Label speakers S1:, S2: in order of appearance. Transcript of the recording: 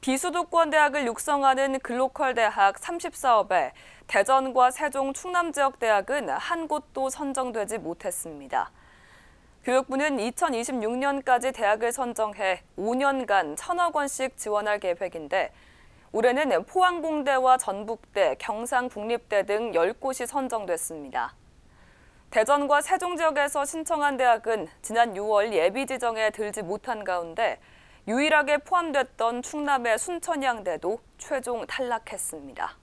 S1: 비수도권 대학을 육성하는 글로컬 대학 30사업에 대전과 세종, 충남 지역 대학은 한 곳도 선정되지 못했습니다. 교육부는 2026년까지 대학을 선정해 5년간 천억 원씩 지원할 계획인데 올해는 포항공대와 전북대, 경상국립대 등 10곳이 선정됐습니다. 대전과 세종 지역에서 신청한 대학은 지난 6월 예비 지정에 들지 못한 가운데 유일하게 포함됐던 충남의 순천향대도 최종 탈락했습니다.